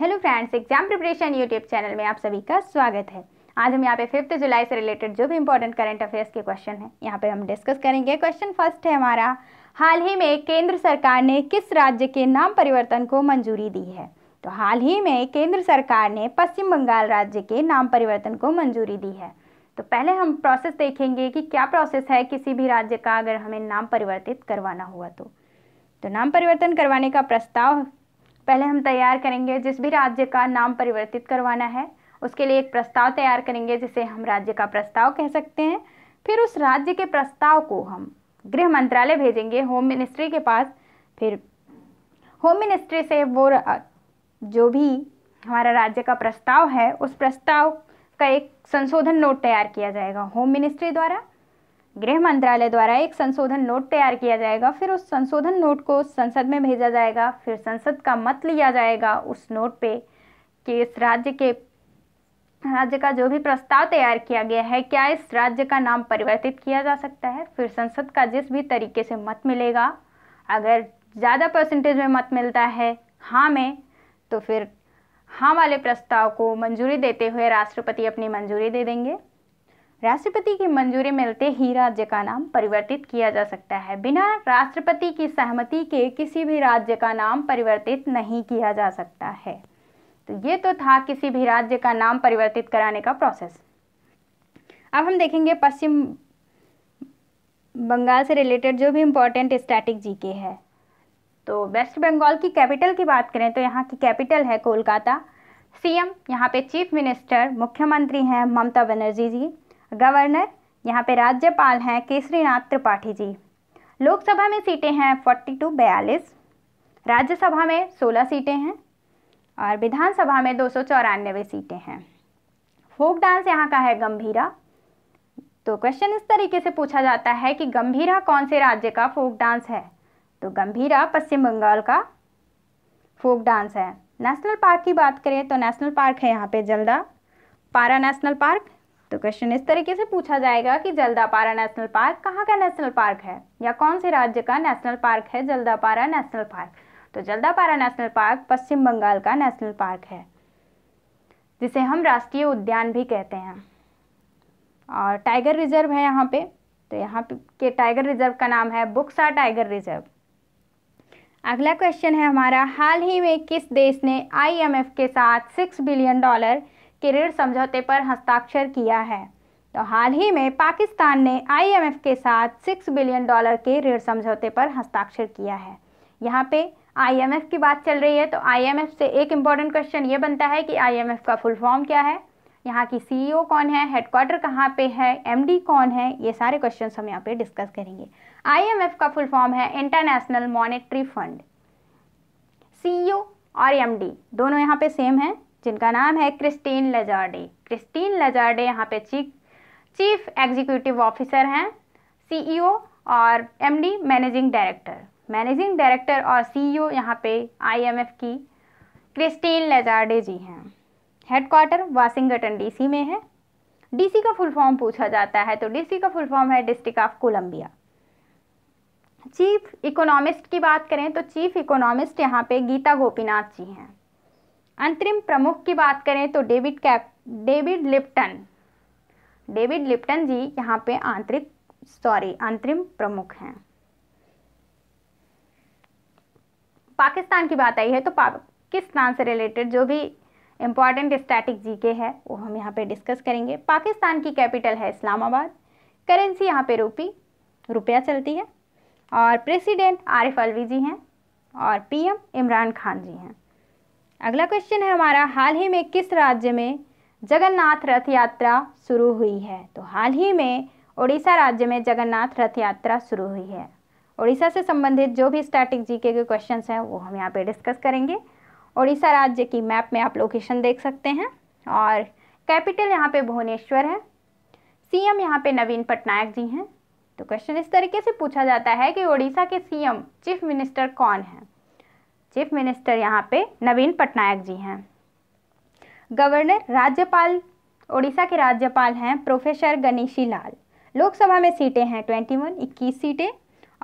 hello friends exam preparation YouTube channel में आप सभी का स्वागत है आज हम यहाँ पे फिफ्थ जुलाई से रिलेटेड जो भी इंपॉर्टेंट करंट अफेयर्स के क्वेश्चन हैं यहाँ पे हम डिस्कस करेंगे क्वेश्चन फर्स्ट है हमारा हाल ही में केंद्र सरकार ने किस राज्य के नाम परिवर्तन को मंजूरी दी है तो हाल ही में केंद्र सरकार ने पश्चिम बंगाल राज्य के नाम परिवर्तन को मंजूरी दी है तो पहले हम प्रोसेस देखेंगे कि क्या प्रोसेस है किसी भी राज्य का अगर हमें नाम परिवर्तित करवाना हुआ तो, तो नाम परिवर्तन करवाने का प्रस्ताव पहले हम तैयार करेंगे जिस भी राज्य का नाम परिवर्तित करवाना है उसके लिए एक प्रस्ताव तैयार करेंगे जिसे हम राज्य का प्रस्ताव कह सकते हैं फिर उस राज्य के प्रस्ताव को हम गृह मंत्रालय भेजेंगे होम मिनिस्ट्री के पास फिर होम मिनिस्ट्री से वो जो भी हमारा राज्य का प्रस्ताव है उस प्रस्ताव का एक संशोधन नोट तैयार किया जाएगा होम मिनिस्ट्री द्वारा गृह मंत्रालय द्वारा एक संशोधन नोट तैयार किया जाएगा फिर उस संशोधन नोट को संसद में भेजा जाएगा फिर संसद का मत लिया जाएगा उस नोट पे कि इस राज्य के राज्य का जो भी प्रस्ताव तैयार किया गया है क्या इस राज्य का नाम परिवर्तित किया जा सकता है फिर संसद का जिस भी तरीके से मत मिलेगा अगर ज़्यादा परसेंटेज में मत मिलता है हाँ में तो फिर हाँ वाले प्रस्ताव को मंजूरी देते हुए राष्ट्रपति अपनी मंजूरी दे देंगे राष्ट्रपति की मंजूरी मिलते ही राज्य का नाम परिवर्तित किया जा सकता है बिना राष्ट्रपति की सहमति के किसी भी राज्य का नाम परिवर्तित नहीं किया जा सकता है तो ये तो था किसी भी राज्य का नाम परिवर्तित कराने का प्रोसेस अब हम देखेंगे पश्चिम बंगाल से रिलेटेड जो भी इम्पोर्टेंट स्टैटिक जीके है तो वेस्ट बंगाल की कैपिटल की बात करें तो यहाँ की कैपिटल है कोलकाता सीएम यहाँ पे चीफ मिनिस्टर मुख्यमंत्री हैं ममता बनर्जी जी गवर्नर यहाँ पे राज्यपाल हैं केसरीनाथ त्रिपाठी जी लोकसभा में सीटें हैं फोर्टी टू बयालीस राज्यसभा में सोलह सीटें हैं और विधानसभा में दो सौ चौरानवे सीटें हैं फोक डांस यहाँ का है गंभीरा तो क्वेश्चन इस तरीके से पूछा जाता है कि गंभीरा कौन से राज्य का फोक डांस है तो गंभीरा पश्चिम बंगाल का फोक डांस है नेशनल पार्क की बात करें तो नेशनल पार्क है यहाँ पे जल्दा पारा नेशनल पार्क तो क्वेश्चन इस तरीके से पूछा जाएगा कि जल्दापारा नेशनल पार्क कहाँ का नेशनल पार्क है या कौन से राज्य का नेशनल पार्क है जल्दापारा नेशनल पार्क तो जल्दापारा नेशनल पार्क पश्चिम बंगाल का नेशनल पार्क है जिसे हम राष्ट्रीय उद्यान भी कहते हैं और टाइगर रिजर्व है यहाँ पे तो यहाँ के टाइगर रिजर्व का नाम है बुक्सा टाइगर रिजर्व अगला क्वेश्चन है हमारा हाल ही में किस देश ने आईएमएफ के साथ सिक्स बिलियन डॉलर के ऋण समझौते पर हस्ताक्षर किया है तो हाल ही में पाकिस्तान ने आईएमएफ के साथ सिक्स बिलियन डॉलर के ऋण समझौते पर हस्ताक्षर किया है यहाँ पे आईएमएफ की बात चल रही है तो आईएमएफ से एक इम्पॉर्टेंट क्वेश्चन ये बनता है कि आईएमएफ का फुल फॉर्म क्या है यहाँ की सीईओ e कौन है हेडक्वार्टर कहाँ पे है एमडी कौन है ये सारे क्वेश्चन हम यहाँ पे डिस्कस करेंगे आईएमएफ का फुल फॉर्म है इंटरनेशनल मॉनेटरी फंड सीईओ और एमडी दोनों यहाँ पे सेम है जिनका नाम है क्रिस्टीन लजार्डे क्रिस्टीन लजार्डे यहाँ पे चीफ चीफ एग्जीक्यूटिव ऑफिसर हैं सीईओ e और MD managing director managing director और सीईओ e यहाँ पे आईएमएफ की क्रिस्टीन लजार्डे जी हैं हेडक्वार्टर वाशिंगटन डीसी में है डीसी का फुल फॉर्म पूछा जाता है तो डीसी का फुल फॉर्म है District of Columbia chief economist की बात करें तो चीफ इकोनॉमिस्ट यहाँ पे गीता गोपीनाथ जी हैं अंतरिम प्रमुख की बात करें तो डेविड कैप David Lipton David Lipton ji यहाँ पे आंतरिक सॉरी अंतरिम प्रमुख हैं पाकिस्तान की बात आई है तो पाकिस्तान से रिलेटेड जो भी इम्पॉर्टेंट स्टैटिक जीके है वो हम यहाँ पे डिस्कस करेंगे पाकिस्तान की कैपिटल है इस्लामाबाद करेंसी यहाँ पे रूपी रुपया चलती है और प्रेसिडेंट आरिफ अलवी जी हैं और पीएम इमरान खान जी हैं अगला क्वेश्चन है हमारा हाल ही में किस राज्य में जगन्नाथ रथ यात्रा शुरू हुई है तो हाल ही में उड़ीसा राज्य में जगन्नाथ रथ यात्रा शुरू हुई है उड़ीसा से संबंधित जो भी स्टैटिक जीके के क्वेश्चन हैं वो हम यहाँ पे डिस्कस करेंगे उड़ीसा राज्य की मैप में आप लोकेशन देख सकते हैं और कैपिटल यहाँ पे भुवनेश्वर है सी एम यहाँ पे नवीन पटनायक जी हैं तो क्वेश्चन इस तरीके से पूछा जाता है कि ओडिशा के सी चीफ मिनिस्टर कौन हैं चीफ मिनिस्टर यहाँ पे नवीन पटनायक जी हैं गवर्नर राज्यपाल ओडिशा के राज्यपाल हैं प्रोफेसर गणेशी लाल लोकसभा में सीटें हैं ट्वेंटी वन इक्कीस सीटें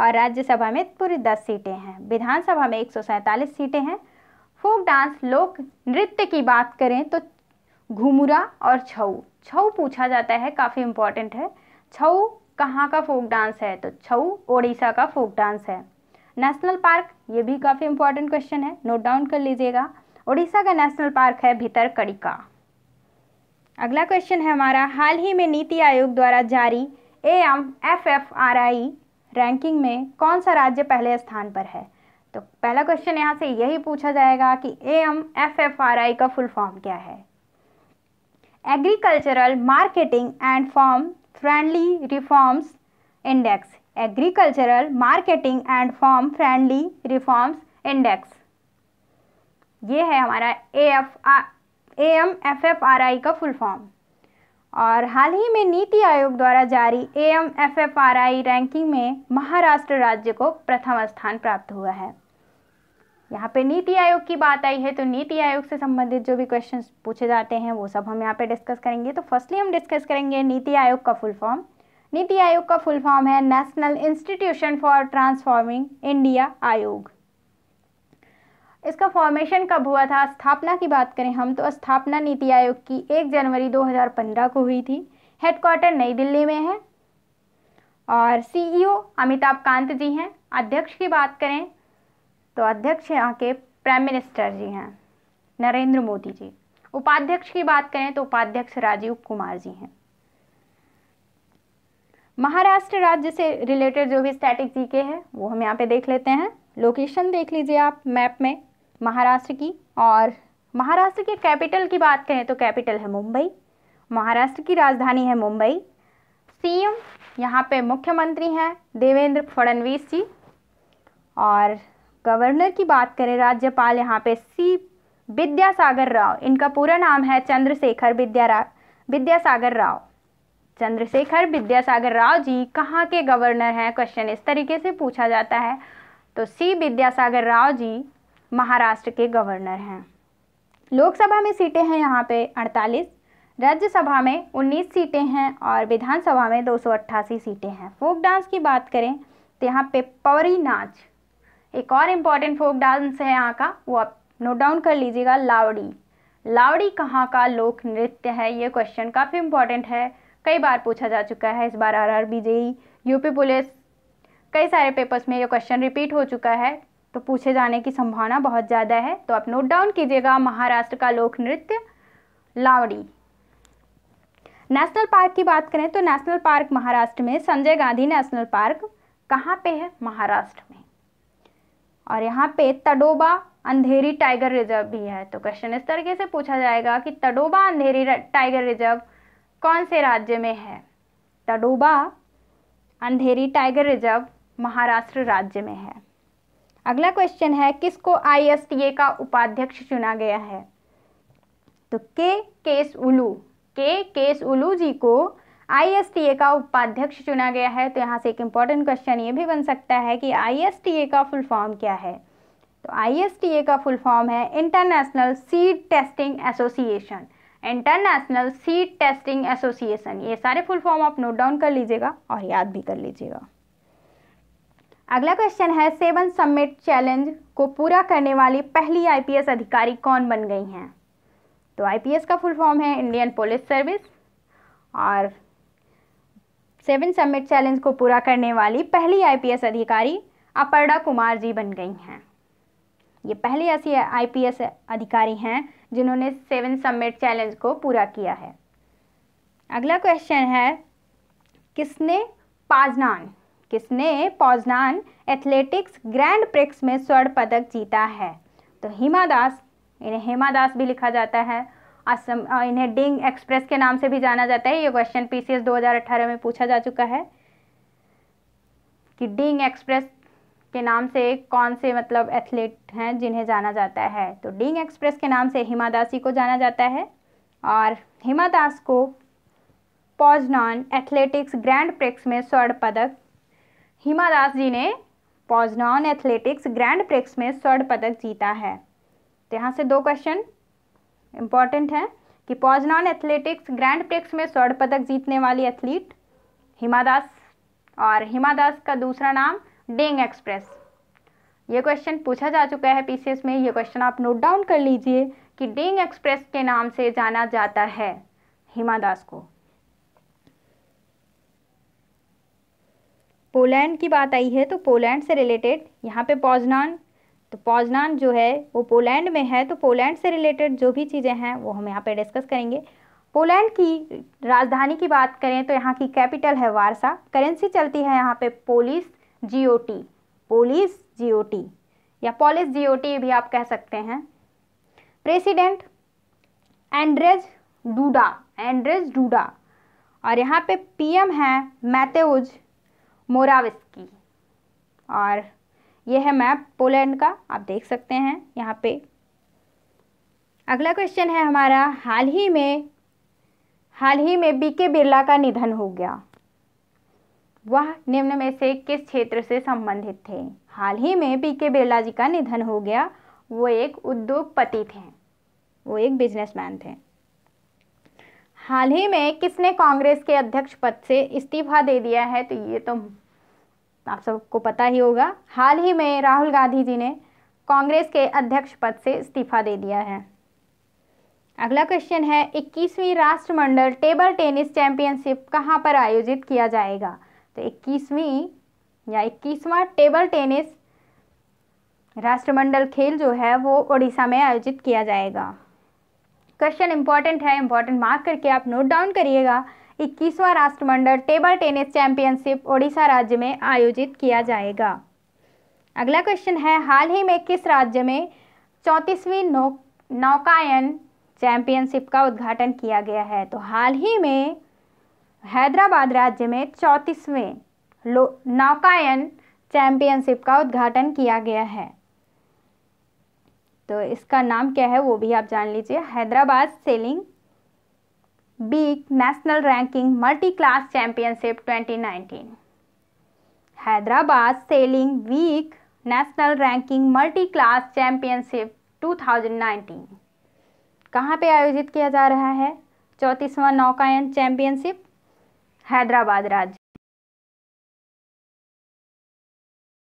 और राज्यसभा में पूरी दस सीटें हैं विधानसभा में एक सीटें हैं फोक डांस लोक नृत्य की बात करें तो घुमरा और छऊ छऊ पूछा जाता है काफ़ी इम्पोर्टेंट है छऊ कहाँ का फोक डांस है तो छऊ ओडिशा का फोक डांस है नेशनल पार्क ये भी काफ़ी इंपॉर्टेंट क्वेश्चन है नोट डाउन कर लीजिएगा उड़ीसा का नेशनल पार्क है का अगला क्वेश्चन है हमारा हाल ही में नीति आयोग द्वारा जारी A M F F R I ranking में कौन सा राज्य पहले स्थान पर है तो पहला क्वेश्चन यहाँ से यही पूछा जाएगा कि A M F F R I का फुल फॉर्म क्या है agricultural marketing and form friendly reforms index agricultural marketing and form friendly reforms index ये है हमारा A F A M F F R I का फुल फॉर्म और हाल ही में नीति आयोग द्वारा जारी A M F F R I ranking में महाराष्ट्र राज्य को प्रथम स्थान प्राप्त हुआ है यहाँ पे नीति आयोग की बात आई है तो नीति आयोग से संबंधित जो भी क्वेश्चंस पूछे जाते हैं वो सब हम यहाँ पे डिस्कस करेंगे तो फर्स्टली हम डिस्कस करेंगे नीति आयोग का फुल फॉर्म नीति आयोग का फुल फॉर्म है national institution for transforming India Aayog इसका फॉर्मेशन कब हुआ था स्थापना की बात करें हम तो स्थापना नीति आयोग की एक जनवरी 2015 को हुई थी हेडक्वार्टर नई दिल्ली में है और सीईओ e अमिताभ कांत जी हैं अध्यक्ष की बात करें तो अध्यक्ष यहाँ के प्राइम मिनिस्टर जी हैं नरेंद्र मोदी जी उपाध्यक्ष की बात करें तो उपाध्यक्ष राजीव कुमार जी हैं महाराष्ट्र राज्य से रिलेटेड जो भी स्टैटिक जीके हैं वो हम यहाँ पे देख लेते हैं लोकेशन देख लीजिए आप मैप में महाराष्ट्र की और महाराष्ट्र के कैपिटल की बात करें तो कैपिटल है मुंबई महाराष्ट्र की राजधानी है मुंबई सीएम यहाँ पर मुख्यमंत्री हैं देवेंद्र फडणवीस जी और गवर्नर की बात करें राज्यपाल यहाँ पे सी विद्यासागर राव इनका पूरा नाम है चंद्रशेखर विद्या विद्यासागर राव चंद्रशेखर विद्यासागर राव जी कहाँ के गवर्नर हैं क्वेश्चन इस तरीके से पूछा जाता है तो सी विद्यासागर राव जी महाराष्ट्र के गवर्नर हैं लोकसभा में सीटें हैं यहाँ पे 48 राज्यसभा में 19 सीटें हैं और विधानसभा में दो सीटें हैं फोक डांस की बात करें तो यहाँ पे पवरी नाच एक और इम्पॉर्टेंट फोक डांस है यहाँ का वो आप नोट डाउन कर लीजिएगा लावड़ी लावड़ी कहाँ का लोक नृत्य है ये क्वेश्चन काफ़ी इम्पॉर्टेंट है कई बार पूछा जा चुका है इस बार R R B JE UP police कई सारे पेपर्स में ये क्वेश्चन रिपीट हो चुका है तो पूछे जाने की संभावना बहुत ज़्यादा है तो आप नोट डाउन कीजिएगा महाराष्ट्र का लोक नृत्य लावड़ी नेशनल पार्क की बात करें तो नेशनल पार्क महाराष्ट्र में संजय गांधी नेशनल पार्क कहाँ पे है महाराष्ट्र में और यहाँ पे तडोबा अंधेरी टाइगर रिजर्व भी है तो क्वेश्चन इस तरीके से पूछा जाएगा कि तडोबा अंधेरी टाइगर रिजर्व कौन से राज्य में है तडोबा अंधेरी टाइगर रिजर्व महाराष्ट्र राज्य में है अगला क्वेश्चन है किसको आईएसटीए का उपाध्यक्ष चुना गया है तो के केस उलू के केस उलू जी को आईएसटीए का उपाध्यक्ष चुना गया है तो यहाँ से एक इम्पॉर्टेंट क्वेश्चन ये भी बन सकता है कि आईएसटीए का फुल फॉर्म क्या है तो आईएसटीए का फुल फॉर्म है international seed testing association international seed testing association ये सारे फुल फॉर्म आप नोट डाउन कर लीजिएगा और याद भी कर लीजिएगा अगला क्वेश्चन है सेवन समिट चैलेंज को पूरा करने वाली पहली आईपीएस अधिकारी कौन बन गई हैं तो आईपीएस का फुल फॉर्म है इंडियन पुलिस सर्विस और सेवन समिट चैलेंज को पूरा करने वाली पहली आईपीएस अधिकारी अपर्णा कुमार जी बन गई हैं ये पहले ऐसे आईपीएस अधिकारी हैं जिन्होंने सेवन समिट चैलेंज को पूरा किया है अगला क्वेश्चन है किसने पाजनान किसने पाजनान एथलेटिक्स ग्रैंड प्रिक्स में स्वर्ण पदक जीता है तो हिमा दास इन्हें हेमा दास भी लिखा जाता है असम इन्हें डिंग एक्सप्रेस के नाम से भी जाना जाता है ये क्वेश्चन पीसीएस 2018 में पूछा जा चुका है कि डिंग एक्सप्रेस के नाम से कौन से मतलब एथलीट हैं जिन्हें जाना जाता है तो डिंग एक्सप्रेस के नाम से हिमा दासी को जाना जाता है और हिमा दास को पॉजनॉन एथलेटिक्स ग्रैंड प्रिक्स में स्वर्ण पदक हिमा दास जी ने पॉजनॉन एथलेटिक्स ग्रैंड प्रिक्स में स्वर्ण पदक जीता है तो यहाँ से दो क्वेश्चन इम्पॉर्टेंट हैं कि पॉजनॉन एथलेटिक्स ग्रैंड प्रिक्स में स्वर्ण पदक जीतने वाली एथलीट हिमा दास और हिमा दास का दूसरा नाम डेंग एक्सप्रेस ये क्वेश्चन पूछा जा चुका है पीसीएस में ये क्वेश्चन आप नोट डाउन कर लीजिए कि डेंग एक्सप्रेस के नाम से जाना जाता है हिमा दास को पोलैंड की बात आई है तो पोलैंड से रिलेटेड यहाँ पे पॉजनान तो पॉजनान जो है वो पोलैंड में है तो पोलैंड से रिलेटेड जो भी चीज़ें हैं वो हम यहाँ पे डिस्कस करेंगे पोलैंड की राजधानी की बात करें तो यहाँ की कैपिटल है वारसा करेंसी चलती है यहाँ पे पोलिस जीओटी पोलिस जीओटी या पुलिस जीओटी भी आप कह सकते हैं president Andrzej Duda Andrzej Duda और यहाँ पे पीएम है मैतेउज मोराविस्की और यह है मैप पोलैंड का आप देख सकते हैं यहाँ पे अगला क्वेश्चन है हमारा हाल ही में हाल ही में बीके बिरला का निधन हो गया वह निम्न में से किस क्षेत्र से संबंधित थे हाल ही में पी के बिरला जी का निधन हो गया वो एक उद्योगपति थे वो एक बिजनेसमैन थे हाल ही में किसने कांग्रेस के अध्यक्ष पद से इस्तीफा दे दिया है तो ये तो आप सबको पता ही होगा हाल ही में राहुल गांधी जी ने कांग्रेस के अध्यक्ष पद से इस्तीफा दे दिया है अगला क्वेश्चन है 21वीं राष्ट्रमंडल टेबल टेनिस चैंपियनशिप कहाँ पर आयोजित किया जाएगा तो इक्कीसवीं या इक्कीसवां टेबल टेनिस राष्ट्रमंडल खेल जो है वो उड़ीसा में आयोजित किया जाएगा क्वेश्चन इंपॉर्टेंट है इंपॉर्टेंट मार्क करके आप नोट डाउन करिएगा इक्कीसवां राष्ट्रमंडल टेबल टेनिस चैंपियनशिप ओडिशा राज्य में आयोजित किया जाएगा अगला क्वेश्चन है हाल ही में किस राज्य में चौंतीसवीं नौ नौकायन चैंपियनशिप का उद्घाटन किया गया है तो हाल ही में हैदराबाद राज्य में चौंतीसवें नौकायन चैंपियनशिप का उद्घाटन किया गया है तो इसका नाम क्या है वो भी आप जान लीजिए Hyderabad sailing week national ranking multi class championship 2019 Hyderabad sailing week national ranking multi class championship 2019 कहाँ पे आयोजित किया जा रहा है चौंतीसवां नौकायन चैंपियनशिप हैदराबाद राज्य